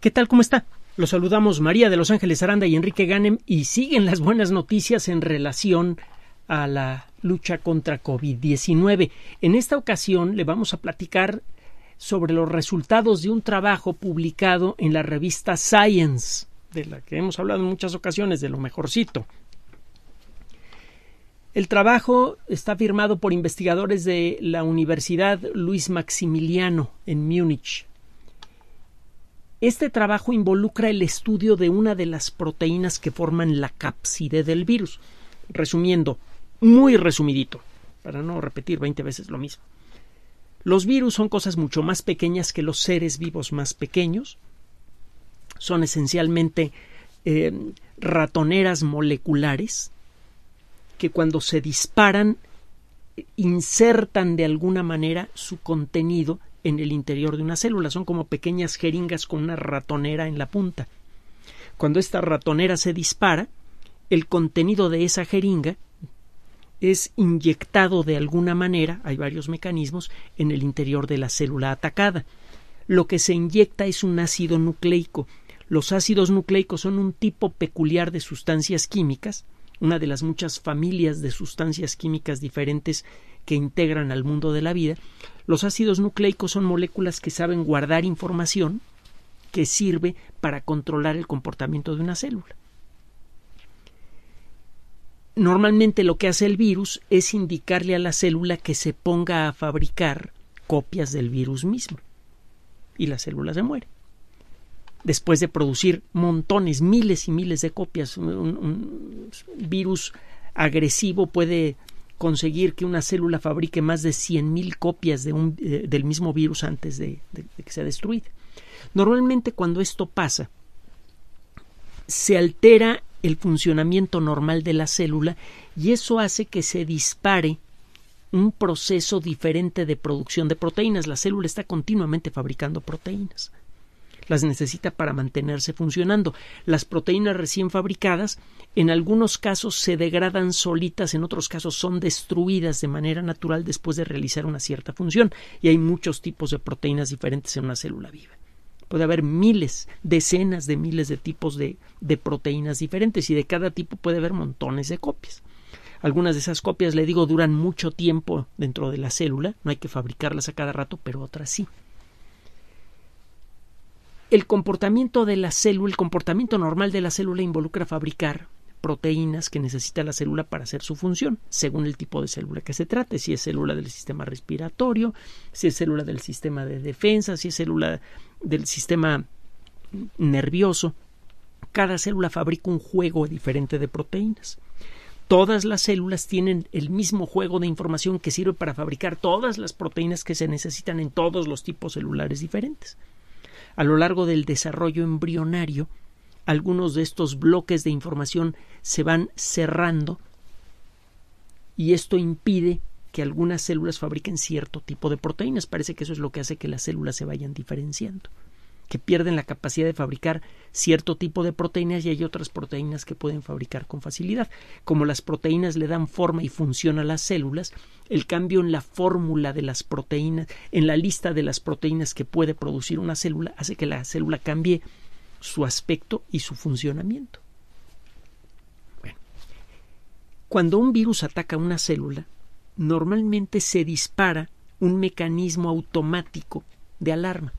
¿Qué tal? ¿Cómo está? Los saludamos María de Los Ángeles Aranda y Enrique Ganem y siguen las buenas noticias en relación a la lucha contra COVID-19. En esta ocasión le vamos a platicar sobre los resultados de un trabajo publicado en la revista Science, de la que hemos hablado en muchas ocasiones, de lo mejorcito. El trabajo está firmado por investigadores de la Universidad Luis Maximiliano en Múnich, este trabajo involucra el estudio de una de las proteínas que forman la cápside del virus. Resumiendo, muy resumidito, para no repetir 20 veces lo mismo. Los virus son cosas mucho más pequeñas que los seres vivos más pequeños. Son esencialmente eh, ratoneras moleculares que cuando se disparan insertan de alguna manera su contenido en el interior de una célula, son como pequeñas jeringas con una ratonera en la punta. Cuando esta ratonera se dispara, el contenido de esa jeringa es inyectado de alguna manera, hay varios mecanismos, en el interior de la célula atacada. Lo que se inyecta es un ácido nucleico. Los ácidos nucleicos son un tipo peculiar de sustancias químicas, una de las muchas familias de sustancias químicas diferentes que integran al mundo de la vida, los ácidos nucleicos son moléculas que saben guardar información que sirve para controlar el comportamiento de una célula. Normalmente lo que hace el virus es indicarle a la célula que se ponga a fabricar copias del virus mismo y la célula se muere. Después de producir montones, miles y miles de copias, un, un virus agresivo puede conseguir que una célula fabrique más de 100.000 copias de un, eh, del mismo virus antes de, de que sea destruida. Normalmente cuando esto pasa, se altera el funcionamiento normal de la célula y eso hace que se dispare un proceso diferente de producción de proteínas. La célula está continuamente fabricando proteínas las necesita para mantenerse funcionando. Las proteínas recién fabricadas en algunos casos se degradan solitas, en otros casos son destruidas de manera natural después de realizar una cierta función y hay muchos tipos de proteínas diferentes en una célula viva. Puede haber miles, decenas de miles de tipos de, de proteínas diferentes y de cada tipo puede haber montones de copias. Algunas de esas copias, le digo, duran mucho tiempo dentro de la célula, no hay que fabricarlas a cada rato, pero otras sí. El comportamiento de la célula, el comportamiento normal de la célula involucra fabricar proteínas que necesita la célula para hacer su función, según el tipo de célula que se trate, si es célula del sistema respiratorio, si es célula del sistema de defensa, si es célula del sistema nervioso. Cada célula fabrica un juego diferente de proteínas. Todas las células tienen el mismo juego de información que sirve para fabricar todas las proteínas que se necesitan en todos los tipos celulares diferentes. A lo largo del desarrollo embrionario, algunos de estos bloques de información se van cerrando y esto impide que algunas células fabriquen cierto tipo de proteínas. Parece que eso es lo que hace que las células se vayan diferenciando que pierden la capacidad de fabricar cierto tipo de proteínas y hay otras proteínas que pueden fabricar con facilidad. Como las proteínas le dan forma y función a las células, el cambio en la fórmula de las proteínas, en la lista de las proteínas que puede producir una célula, hace que la célula cambie su aspecto y su funcionamiento. cuando un virus ataca una célula, normalmente se dispara un mecanismo automático de alarma.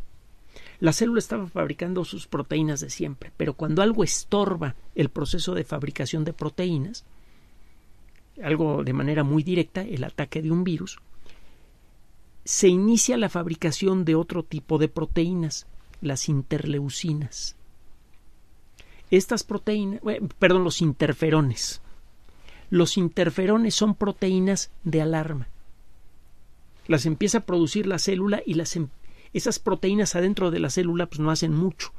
La célula estaba fabricando sus proteínas de siempre, pero cuando algo estorba el proceso de fabricación de proteínas, algo de manera muy directa, el ataque de un virus, se inicia la fabricación de otro tipo de proteínas, las interleucinas. Estas proteínas, eh, perdón, los interferones. Los interferones son proteínas de alarma. Las empieza a producir la célula y las empieza esas proteínas adentro de la célula pues, no hacen mucho,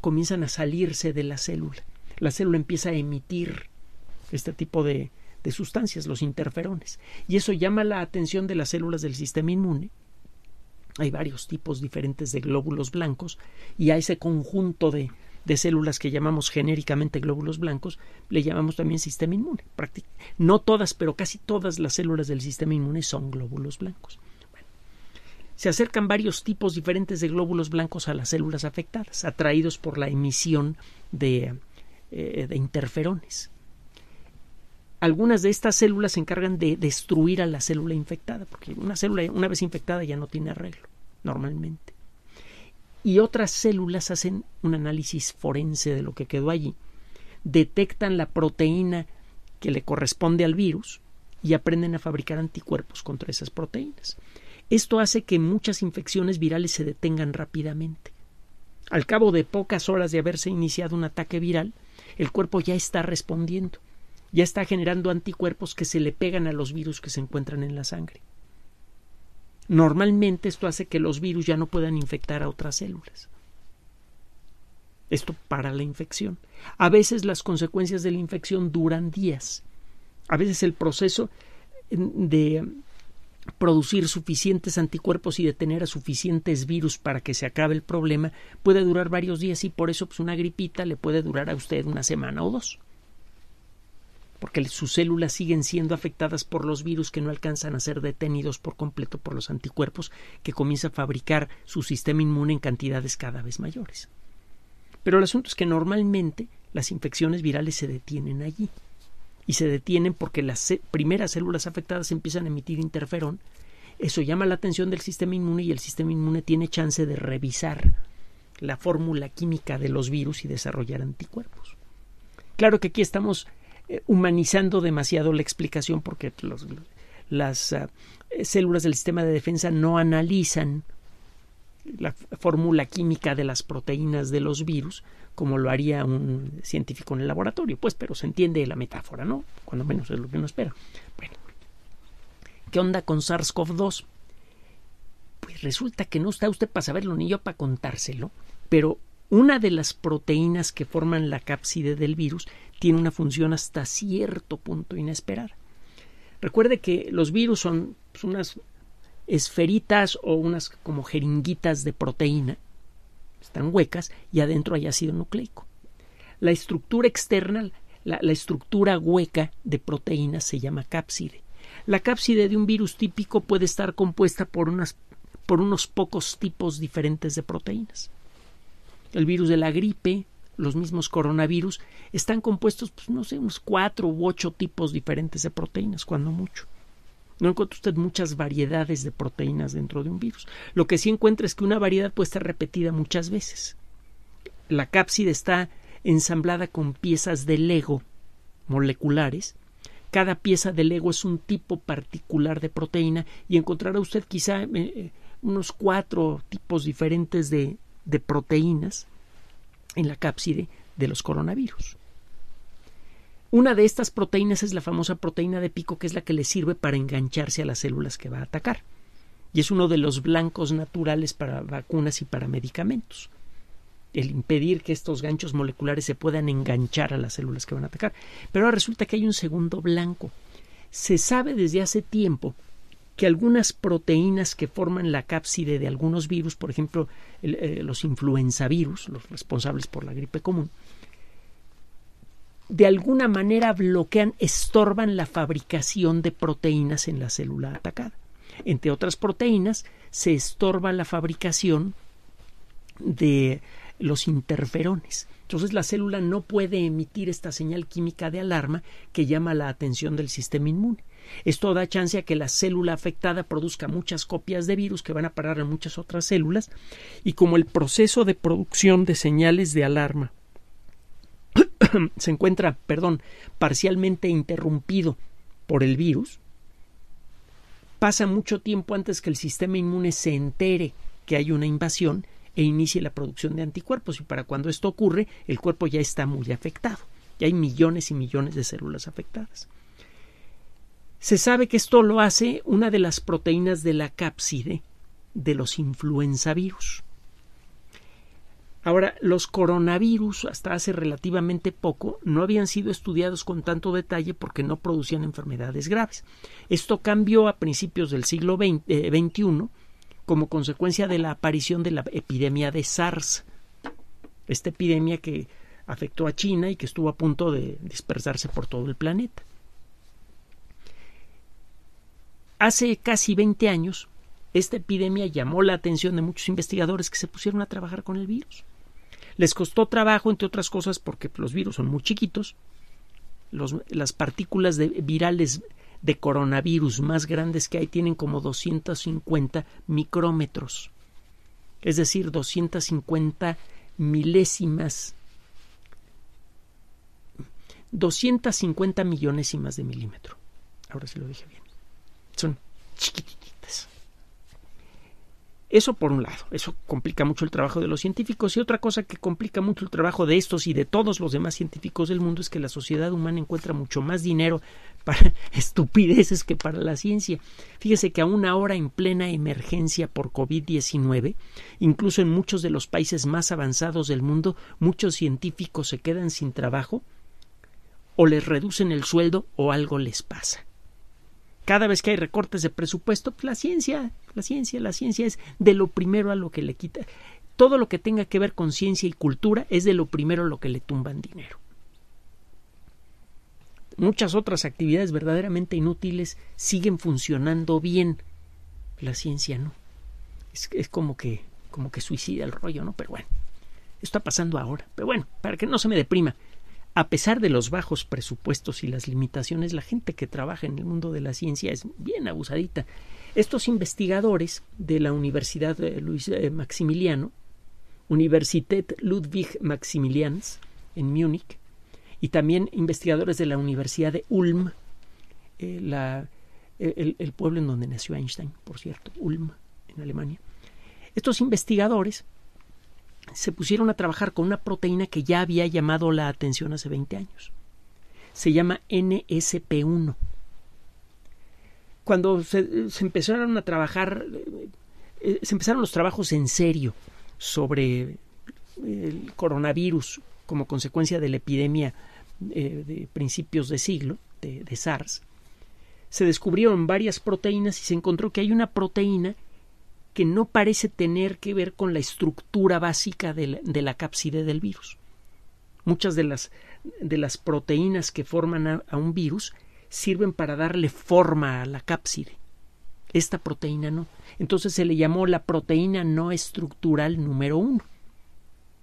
comienzan a salirse de la célula. La célula empieza a emitir este tipo de, de sustancias, los interferones, y eso llama la atención de las células del sistema inmune. Hay varios tipos diferentes de glóbulos blancos y a ese conjunto de, de células que llamamos genéricamente glóbulos blancos, le llamamos también sistema inmune. No todas, pero casi todas las células del sistema inmune son glóbulos blancos se acercan varios tipos diferentes de glóbulos blancos a las células afectadas, atraídos por la emisión de, eh, de interferones. Algunas de estas células se encargan de destruir a la célula infectada, porque una célula una vez infectada ya no tiene arreglo, normalmente. Y otras células hacen un análisis forense de lo que quedó allí, detectan la proteína que le corresponde al virus y aprenden a fabricar anticuerpos contra esas proteínas. Esto hace que muchas infecciones virales se detengan rápidamente. Al cabo de pocas horas de haberse iniciado un ataque viral, el cuerpo ya está respondiendo, ya está generando anticuerpos que se le pegan a los virus que se encuentran en la sangre. Normalmente esto hace que los virus ya no puedan infectar a otras células. Esto para la infección. A veces las consecuencias de la infección duran días. A veces el proceso de producir suficientes anticuerpos y detener a suficientes virus para que se acabe el problema puede durar varios días y por eso pues, una gripita le puede durar a usted una semana o dos. Porque sus células siguen siendo afectadas por los virus que no alcanzan a ser detenidos por completo por los anticuerpos que comienza a fabricar su sistema inmune en cantidades cada vez mayores. Pero el asunto es que normalmente las infecciones virales se detienen allí y se detienen porque las primeras células afectadas empiezan a emitir interferón. Eso llama la atención del sistema inmune y el sistema inmune tiene chance de revisar la fórmula química de los virus y desarrollar anticuerpos. Claro que aquí estamos eh, humanizando demasiado la explicación porque las ah, células del sistema de defensa no analizan la fórmula química de las proteínas de los virus, como lo haría un científico en el laboratorio, pues, pero se entiende la metáfora, ¿no? Cuando menos es lo que uno espera. Bueno, ¿qué onda con SARS-CoV-2? Pues resulta que no está usted para saberlo ni yo para contárselo, pero una de las proteínas que forman la cápside del virus tiene una función hasta cierto punto inesperada. Recuerde que los virus son pues, unas esferitas o unas como jeringuitas de proteína están huecas y adentro hay ácido nucleico. La estructura externa, la, estructura hueca de proteínas se llama cápside. La cápside de un virus típico puede estar compuesta por, unas, por unos pocos tipos diferentes de proteínas. El virus de la gripe, los mismos coronavirus, están compuestos, pues, no sé, unos cuatro u ocho tipos diferentes de proteínas, cuando mucho. No encuentra usted muchas variedades de proteínas dentro de un virus. Lo que sí encuentra es que una variedad puede estar repetida muchas veces. La cápside está ensamblada con piezas de Lego moleculares. Cada pieza de Lego es un tipo particular de proteína y encontrará usted quizá eh, eh, unos cuatro tipos diferentes de proteínas en la cápside de los coronavirus. Una de estas proteínas es la famosa proteína de pico, que es la que le sirve para engancharse a las células que va a atacar. Y es uno de los blancos naturales para vacunas y para medicamentos. El impedir que estos ganchos moleculares se puedan enganchar a las células que van a atacar. Pero ahora resulta que hay un segundo blanco. Se sabe desde hace tiempo que algunas proteínas que forman la cápside de algunos virus, por ejemplo eh, los influenza los los responsables por la gripe común, de alguna manera bloquean, estorban la fabricación de proteínas en la célula atacada. Entre otras proteínas, se estorba la fabricación de los interferones. Entonces la célula no puede emitir esta señal química de alarma que llama la atención del sistema inmune. Esto da chance a que la célula afectada produzca muchas copias de virus que van a parar en muchas otras células y como el proceso de producción de señales de alarma se encuentra, perdón, parcialmente interrumpido por el virus, pasa mucho tiempo antes que el sistema inmune se entere que hay una invasión e inicie la producción de anticuerpos y para cuando esto ocurre el cuerpo ya está muy afectado. Ya hay millones y millones de células afectadas. Se sabe que esto lo hace una de las proteínas de la cápside de los virus. Ahora, los coronavirus hasta hace relativamente poco no habían sido estudiados con tanto detalle porque no producían enfermedades graves. Esto cambió a principios del siglo XXI eh, como consecuencia de la aparición de la epidemia de SARS, esta epidemia que afectó a China y que estuvo a punto de dispersarse por todo el planeta. Hace casi 20 años, esta epidemia llamó la atención de muchos investigadores que se pusieron a trabajar con el virus. Les costó trabajo, entre otras cosas, porque los virus son muy chiquitos. las partículas virales de coronavirus más grandes que hay tienen como 250 micrómetros, es decir, 250 milésimas, 250 millonésimas de milímetro. Ahora sí lo dije bien. Son chiquititas. Eso por un lado, eso complica mucho el trabajo de los científicos y otra cosa que complica mucho el trabajo de estos y de todos los demás científicos del mundo es que la sociedad humana encuentra mucho más dinero para estupideces que para la ciencia. Fíjese que aún ahora en plena emergencia por COVID-19, incluso en muchos de los países más avanzados del mundo, muchos científicos se quedan sin trabajo o les reducen el sueldo o algo les pasa. Cada vez que hay recortes de presupuesto, pues la ciencia la ciencia. La ciencia es de lo primero a lo que le quita. Todo lo que tenga que ver con ciencia y cultura es de lo primero a lo que le tumban dinero. Muchas otras actividades verdaderamente inútiles siguen funcionando bien. La ciencia no. Es, como que como que suicida el rollo, ¿no? Pero bueno, está pasando ahora. Pero bueno, para que no se me deprima, a pesar de los bajos presupuestos y las limitaciones, la gente que trabaja en el mundo de la ciencia es bien abusadita estos investigadores de la Universidad eh, Luis eh, Maximiliano, Universität Ludwig Maximilians en Múnich, y también investigadores de la Universidad de Ulm, eh, el, el, pueblo en donde nació Einstein, por cierto, Ulm, en Alemania. Estos investigadores se pusieron a trabajar con una proteína que ya había llamado la atención hace 20 años. Se llama NSP1 cuando se, empezaron a trabajar, eh, se empezaron los trabajos en serio sobre eh, el coronavirus como consecuencia de la epidemia eh, de principios de siglo, de, SARS, se descubrieron varias proteínas y se encontró que hay una proteína que no parece tener que ver con la estructura básica de la, cápside del virus. Muchas de las, de las proteínas que forman a, un virus sirven para darle forma a la cápside. Esta proteína no. Entonces se le llamó la proteína no estructural número 1.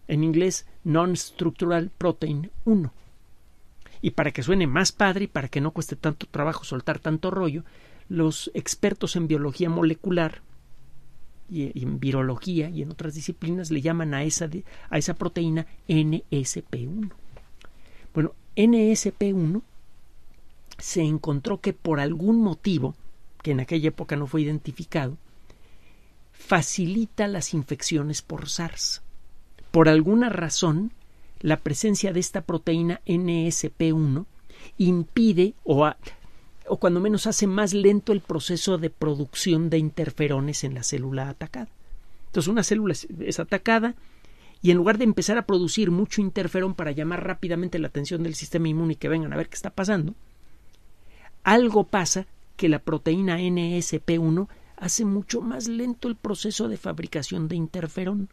En inglés, non-structural protein 1. Y para que suene más padre y para que no cueste tanto trabajo soltar tanto rollo, los expertos en biología molecular y en virología y en otras disciplinas le llaman a esa, a esa proteína NSP1. Bueno, NSP1 se encontró que por algún motivo, que en aquella época no fue identificado, facilita las infecciones por SARS. Por alguna razón, la presencia de esta proteína NSP1 impide o, o cuando menos hace más lento el proceso de producción de interferones en la célula atacada. Entonces una célula es atacada y en lugar de empezar a producir mucho interferón para llamar rápidamente la atención del sistema inmune y que vengan a ver qué está pasando, algo pasa que la proteína NSP1 hace mucho más lento el proceso de fabricación de interferón.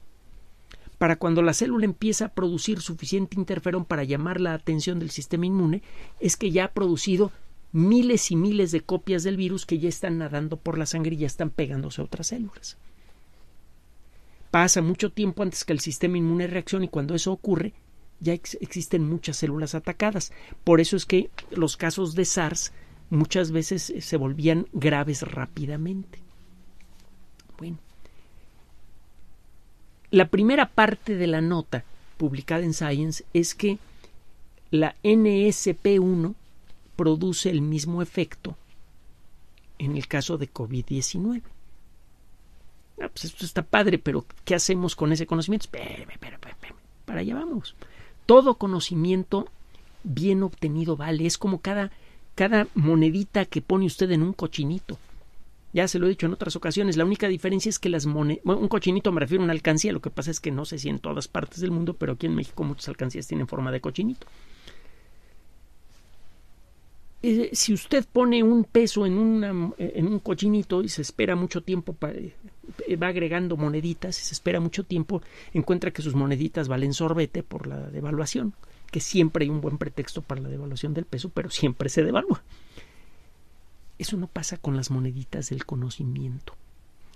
Para cuando la célula empieza a producir suficiente interferón para llamar la atención del sistema inmune, es que ya ha producido miles y miles de copias del virus que ya están nadando por la sangre y ya están pegándose a otras células. Pasa mucho tiempo antes que el sistema inmune reaccione y cuando eso ocurre, ya existen muchas células atacadas. Por eso es que los casos de SARS muchas veces eh, se volvían graves rápidamente. Bueno, la primera parte de la nota publicada en Science es que la NSP1 produce el mismo efecto en el caso de COVID-19. Ah, pues esto está padre, pero ¿qué hacemos con ese conocimiento? Para allá vamos. Todo conocimiento bien obtenido vale. Es como cada cada monedita que pone usted en un cochinito. Ya se lo he dicho en otras ocasiones, la única diferencia es que las monedas, bueno, un cochinito me refiero a una alcancía, lo que pasa es que no sé si en todas partes del mundo, pero aquí en México muchas alcancías tienen forma de cochinito. Eh, si usted pone un peso en, en un cochinito y se espera mucho tiempo, eh, eh, va agregando moneditas y se espera mucho tiempo, encuentra que sus moneditas valen sorbete por la devaluación que siempre hay un buen pretexto para la devaluación del peso, pero siempre se devalúa. Eso no pasa con las moneditas del conocimiento.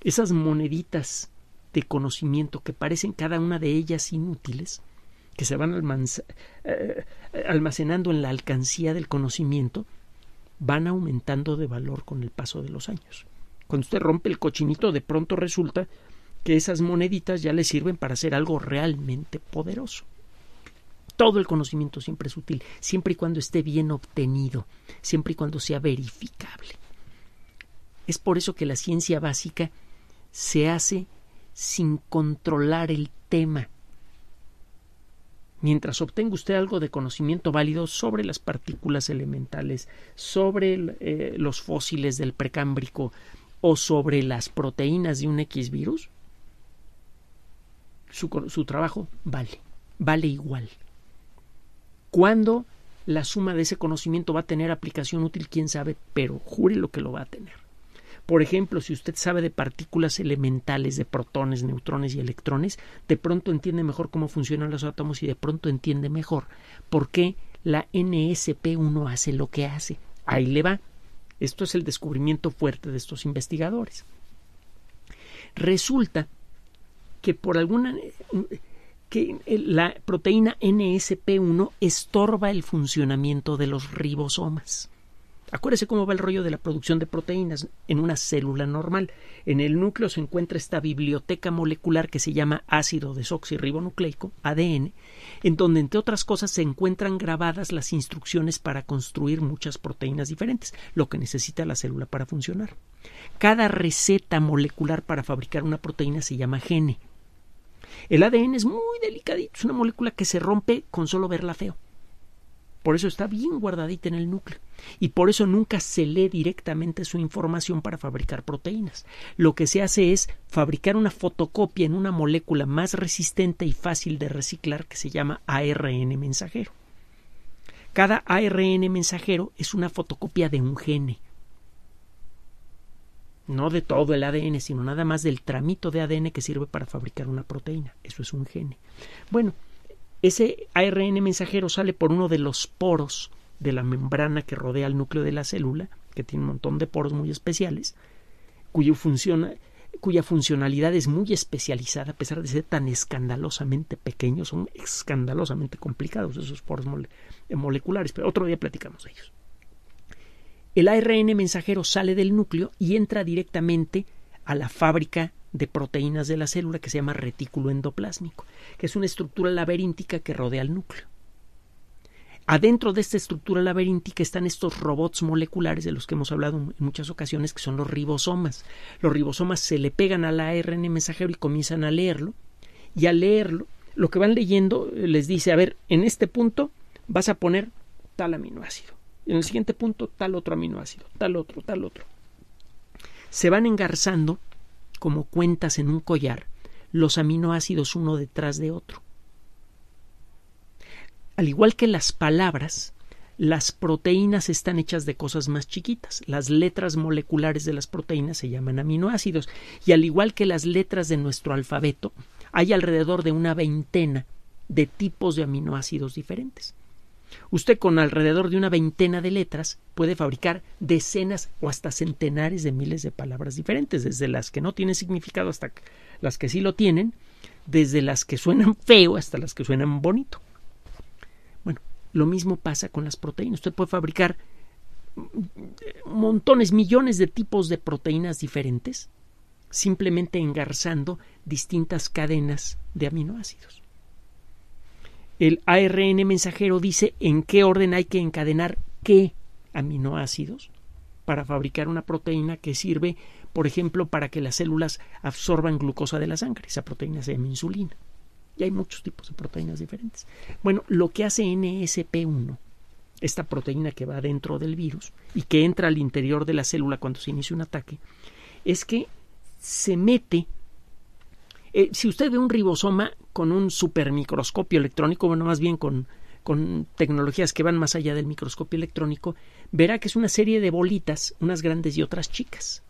Esas moneditas de conocimiento que parecen cada una de ellas inútiles, que se van eh, almacenando en la alcancía del conocimiento, van aumentando de valor con el paso de los años. Cuando usted rompe el cochinito, de pronto resulta que esas moneditas ya le sirven para hacer algo realmente poderoso todo el conocimiento siempre es útil, siempre y cuando esté bien obtenido, siempre y cuando sea verificable. Es por eso que la ciencia básica se hace sin controlar el tema. Mientras obtenga usted algo de conocimiento válido sobre las partículas elementales, sobre eh, los fósiles del precámbrico o sobre las proteínas de un X virus, su trabajo vale, vale igual. ¿Cuándo la suma de ese conocimiento va a tener aplicación útil, quién sabe, pero jure lo que lo va a tener. Por ejemplo, si usted sabe de partículas elementales, de protones, neutrones y electrones, de pronto entiende mejor cómo funcionan los átomos y de pronto entiende mejor por qué la NSP1 hace lo que hace. Ahí le va. Esto es el descubrimiento fuerte de estos investigadores. Resulta que por alguna que eh, la proteína NSP1 estorba el funcionamiento de los ribosomas. Acuérdese cómo va el rollo de la producción de proteínas en una célula normal. En el núcleo se encuentra esta biblioteca molecular que se llama ácido desoxirribonucleico, ADN, en donde, entre otras cosas, se encuentran grabadas las instrucciones para construir muchas proteínas diferentes, lo que necesita la célula para funcionar. Cada receta molecular para fabricar una proteína se llama gene. El ADN es muy delicadito, es una molécula que se rompe con solo verla feo. Por eso está bien guardadita en el núcleo. Y por eso nunca se lee directamente su información para fabricar proteínas. Lo que se hace es fabricar una fotocopia en una molécula más resistente y fácil de reciclar que se llama ARN mensajero. Cada ARN mensajero es una fotocopia de un gene no de todo el ADN, sino nada más del tramito de ADN que sirve para fabricar una proteína. Eso es un gene. Bueno, ese ARN mensajero sale por uno de los poros de la membrana que rodea el núcleo de la célula, que tiene un montón de poros muy especiales, cuya, cuya funcionalidad es muy especializada, a pesar de ser tan escandalosamente pequeños, son escandalosamente complicados esos poros eh, moleculares, pero otro día platicamos de ellos. El ARN mensajero sale del núcleo y entra directamente a la fábrica de proteínas de la célula que se llama retículo endoplásmico, que es una estructura laberíntica que rodea el núcleo. Adentro de esta estructura laberíntica están estos robots moleculares de los que hemos hablado en muchas ocasiones, que son los ribosomas. Los ribosomas se le pegan al ARN mensajero y comienzan a leerlo. Y al leerlo, lo que van leyendo eh, les dice, a ver, en este punto vas a poner tal aminoácido en el siguiente punto tal otro aminoácido, tal otro, tal otro. Se van engarzando como cuentas en un collar los aminoácidos uno detrás de otro. Al igual que las palabras, las proteínas están hechas de cosas más chiquitas. Las letras moleculares de las proteínas se llaman aminoácidos y al igual que las letras de nuestro alfabeto, hay alrededor de una veintena de tipos de aminoácidos diferentes. Usted con alrededor de una veintena de letras puede fabricar decenas o hasta centenares de miles de palabras diferentes, desde las que no tienen significado hasta las que sí lo tienen, desde las que suenan feo hasta las que suenan bonito. Bueno, lo mismo pasa con las proteínas. Usted puede fabricar mm, mm, montones, millones de tipos de proteínas diferentes, simplemente engarzando distintas cadenas de aminoácidos el ARN mensajero dice en qué orden hay que encadenar qué aminoácidos para fabricar una proteína que sirve, por ejemplo, para que las células absorban glucosa de la sangre. Esa proteína se llama insulina. Y hay muchos tipos de proteínas diferentes. Bueno, lo que hace NSP1, esta proteína que va dentro del virus y que entra al interior de la célula cuando se inicia un ataque, es que se mete. Eh, si usted ve un ribosoma, con un supermicroscopio electrónico, bueno, más bien con, tecnologías que van más allá del microscopio electrónico, verá que es una serie de bolitas, unas grandes y otras chicas.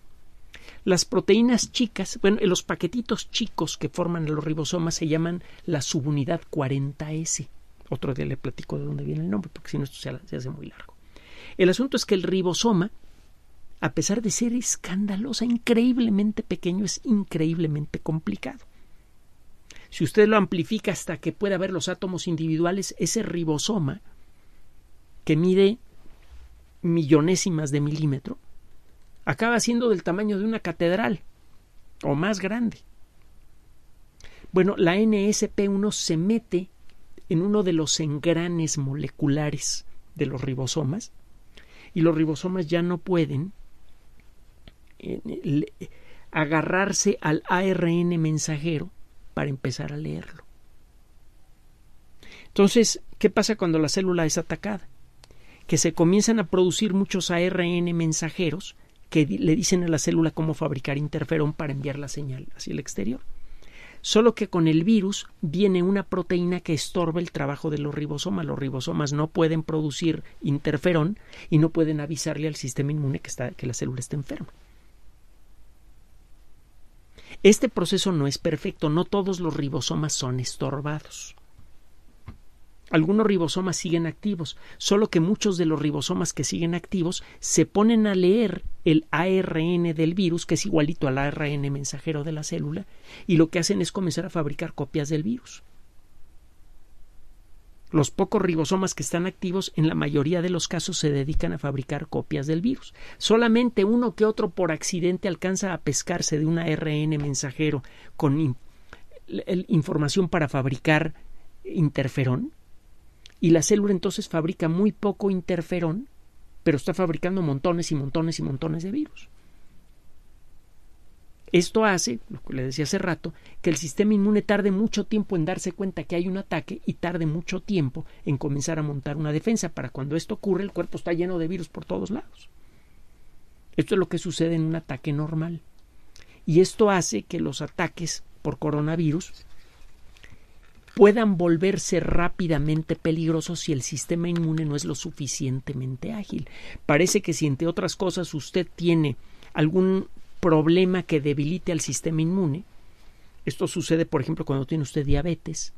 Las proteínas chicas, bueno, los paquetitos chicos que forman los ribosomas se llaman la subunidad 40S. Otro día le platico de dónde viene el nombre, porque si no esto se, se hace muy largo. El asunto es que el ribosoma, a pesar de ser escandalosa, increíblemente pequeño, es increíblemente complicado si usted lo amplifica hasta que pueda ver los átomos individuales, ese ribosoma, que mide millonésimas de milímetro, acaba siendo del tamaño de una catedral o más grande. Bueno, la NSP1 se mete en uno de los engranes moleculares de los ribosomas y los ribosomas ya no pueden eh, agarrarse al ARN mensajero para empezar a leerlo. Entonces, ¿qué pasa cuando la célula es atacada? Que se comienzan a producir muchos ARN mensajeros que le dicen a la célula cómo fabricar interferón para enviar la señal hacia el exterior. Solo que con el virus viene una proteína que estorba el trabajo de los ribosomas. Los ribosomas no pueden producir interferón y no pueden avisarle al sistema inmune que, está, que la célula está enferma. Este proceso no es perfecto, no todos los ribosomas son estorbados. Algunos ribosomas siguen activos, solo que muchos de los ribosomas que siguen activos se ponen a leer el ARN del virus, que es igualito al ARN mensajero de la célula, y lo que hacen es comenzar a fabricar copias del virus. Los pocos ribosomas que están activos en la mayoría de los casos se dedican a fabricar copias del virus. Solamente uno que otro por accidente alcanza a pescarse de un ARN mensajero con información para fabricar interferón y la célula entonces fabrica muy poco interferón, pero está fabricando montones y montones y montones de virus. Esto hace, lo que le decía hace rato, que el sistema inmune tarde mucho tiempo en darse cuenta que hay un ataque y tarde mucho tiempo en comenzar a montar una defensa. Para cuando esto ocurre, el cuerpo está lleno de virus por todos lados. Esto es lo que sucede en un ataque normal. Y esto hace que los ataques por coronavirus puedan volverse rápidamente peligrosos si el sistema inmune no es lo suficientemente ágil. Parece que si entre otras cosas usted tiene algún problema que debilite al sistema inmune. Esto sucede, por ejemplo, cuando tiene usted diabetes,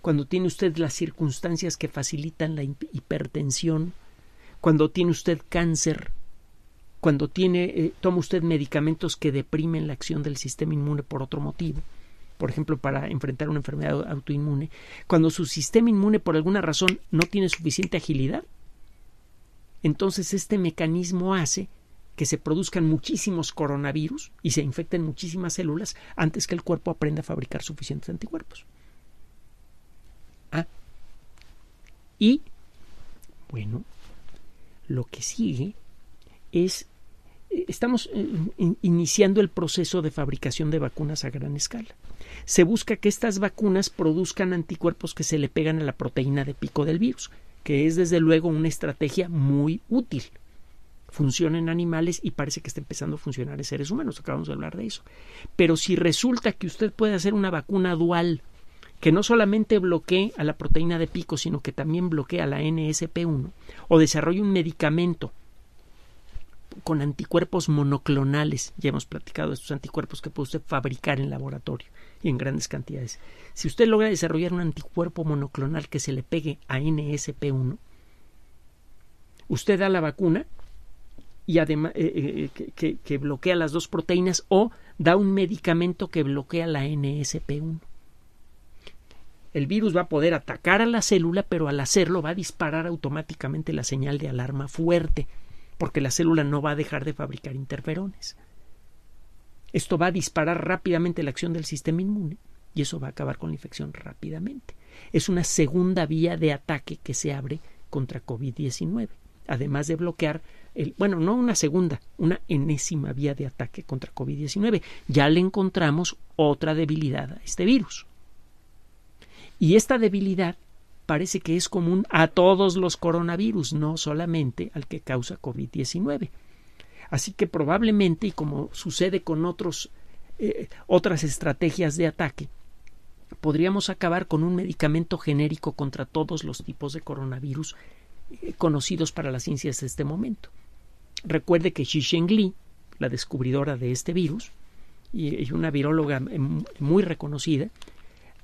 cuando tiene usted las circunstancias que facilitan la hipertensión, cuando tiene usted cáncer, cuando tiene, eh, toma usted medicamentos que deprimen la acción del sistema inmune por otro motivo, por ejemplo, para enfrentar una enfermedad autoinmune, cuando su sistema inmune por alguna razón no tiene suficiente agilidad, entonces este mecanismo hace que se produzcan muchísimos coronavirus y se infecten muchísimas células antes que el cuerpo aprenda a fabricar suficientes anticuerpos. Ah. Y, bueno, lo que sigue es, eh, estamos eh, iniciando el proceso de fabricación de vacunas a gran escala. Se busca que estas vacunas produzcan anticuerpos que se le pegan a la proteína de pico del virus, que es desde luego una estrategia muy útil funciona en animales y parece que está empezando a funcionar en seres humanos. Acabamos de hablar de eso. Pero si resulta que usted puede hacer una vacuna dual que no solamente bloquee a la proteína de pico, sino que también bloquee a la NSP1, o desarrolle un medicamento con anticuerpos monoclonales, ya hemos platicado de estos anticuerpos que puede usted fabricar en laboratorio y en grandes cantidades. Si usted logra desarrollar un anticuerpo monoclonal que se le pegue a NSP1, usted da la vacuna y además eh, eh, eh, que, que, bloquea las dos proteínas o da un medicamento que bloquea la NSP1. El virus va a poder atacar a la célula, pero al hacerlo va a disparar automáticamente la señal de alarma fuerte, porque la célula no va a dejar de fabricar interferones. Esto va a disparar rápidamente la acción del sistema inmune y eso va a acabar con la infección rápidamente. Es una segunda vía de ataque que se abre contra COVID-19, además de bloquear bueno, no una segunda, una enésima vía de ataque contra COVID-19. Ya le encontramos otra debilidad a este virus. Y esta debilidad parece que es común a todos los coronavirus, no solamente al que causa COVID-19. Así que probablemente, y como sucede con otros, eh, otras estrategias de ataque, podríamos acabar con un medicamento genérico contra todos los tipos de coronavirus eh, conocidos para la ciencia hasta este momento. Recuerde que Xi Li, la descubridora de este virus, y una viróloga em, em, muy reconocida,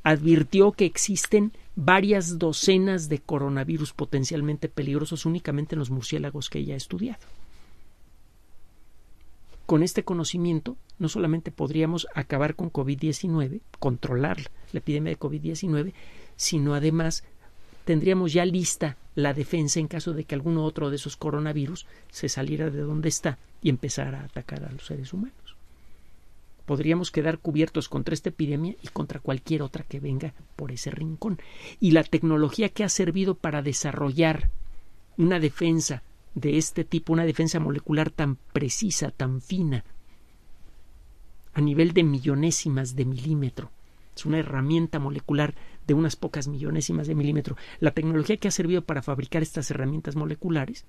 advirtió que existen varias docenas de coronavirus potencialmente peligrosos únicamente en los murciélagos que ella ha estudiado. Con este conocimiento, no solamente podríamos acabar con COVID-19, controlar la epidemia de COVID-19, sino además tendríamos ya lista la defensa en caso de que alguno otro de esos coronavirus se saliera de donde está y empezara a atacar a los seres humanos. Podríamos quedar cubiertos contra esta epidemia y contra cualquier otra que venga por ese rincón. Y la tecnología que ha servido para desarrollar una defensa de este tipo, una defensa molecular tan precisa, tan fina, a nivel de millonésimas de milímetro, es una herramienta molecular de unas pocas millones y más de milímetro, la tecnología que ha servido para fabricar estas herramientas moleculares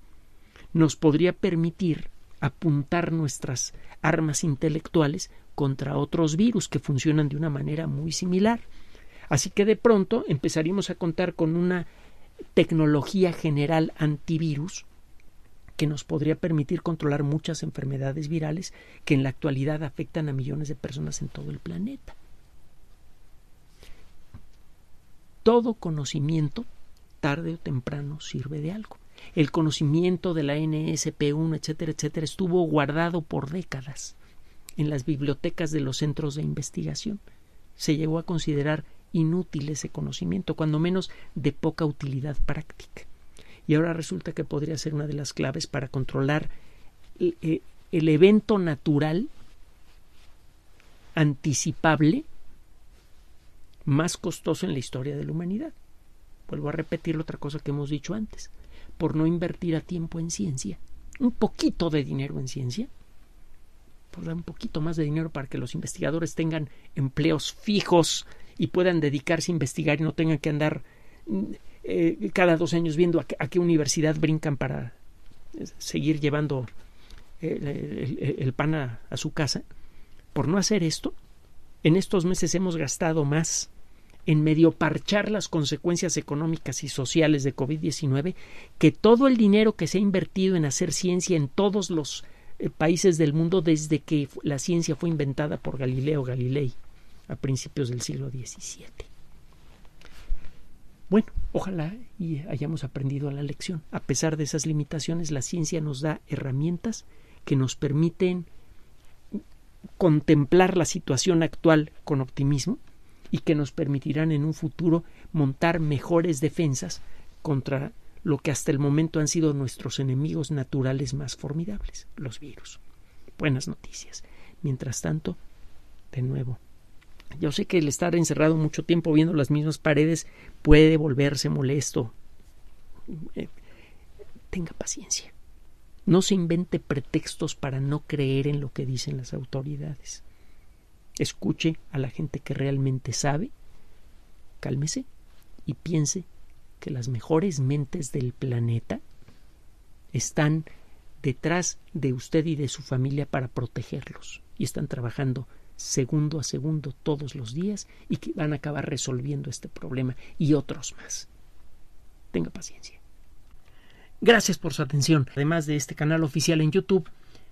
nos podría permitir apuntar nuestras armas intelectuales contra otros virus que funcionan de una manera muy similar. Así que de pronto empezaríamos a contar con una tecnología general antivirus que nos podría permitir controlar muchas enfermedades virales que en la actualidad afectan a millones de personas en todo el planeta. todo conocimiento, tarde o temprano, sirve de algo. El conocimiento de la NSP1, etcétera, etcétera, estuvo guardado por décadas en las bibliotecas de los centros de investigación. Se llegó a considerar inútil ese conocimiento, cuando menos de poca utilidad práctica. Y ahora resulta que podría ser una de las claves para controlar el, eh, eh, el evento natural anticipable más costoso en la historia de la humanidad. Vuelvo a repetir otra cosa que hemos dicho antes. Por no invertir a tiempo en ciencia, un poquito de dinero en ciencia, por dar un poquito más de dinero para que los investigadores tengan empleos fijos y puedan dedicarse a investigar y no tengan que andar mm, eh, cada dos años viendo a, qué universidad brincan para eh, seguir llevando eh, el, pan a su casa. Por no hacer esto, en estos meses hemos gastado más en medio parchar las consecuencias económicas y sociales de COVID-19 que todo el dinero que se ha invertido en hacer ciencia en todos los eh, países del mundo desde que la ciencia fue inventada por Galileo Galilei a principios del siglo XVII. Bueno, ojalá y hayamos aprendido la lección. A pesar de esas limitaciones, la ciencia nos da herramientas que nos permiten contemplar la situación actual con optimismo y que nos permitirán en un futuro montar mejores defensas contra lo que hasta el momento han sido nuestros enemigos naturales más formidables, los virus. Buenas noticias. Mientras tanto, de nuevo, yo sé que el estar encerrado mucho tiempo viendo las mismas paredes puede volverse molesto. Eh, tenga paciencia. No se invente pretextos para no creer en lo que dicen las autoridades escuche a la gente que realmente sabe, cálmese y piense que las mejores mentes del planeta están detrás de usted y de su familia para protegerlos y están trabajando segundo a segundo todos los días y que van a acabar resolviendo este problema y otros más. Tenga paciencia. Gracias por su atención. Además de este canal oficial en YouTube,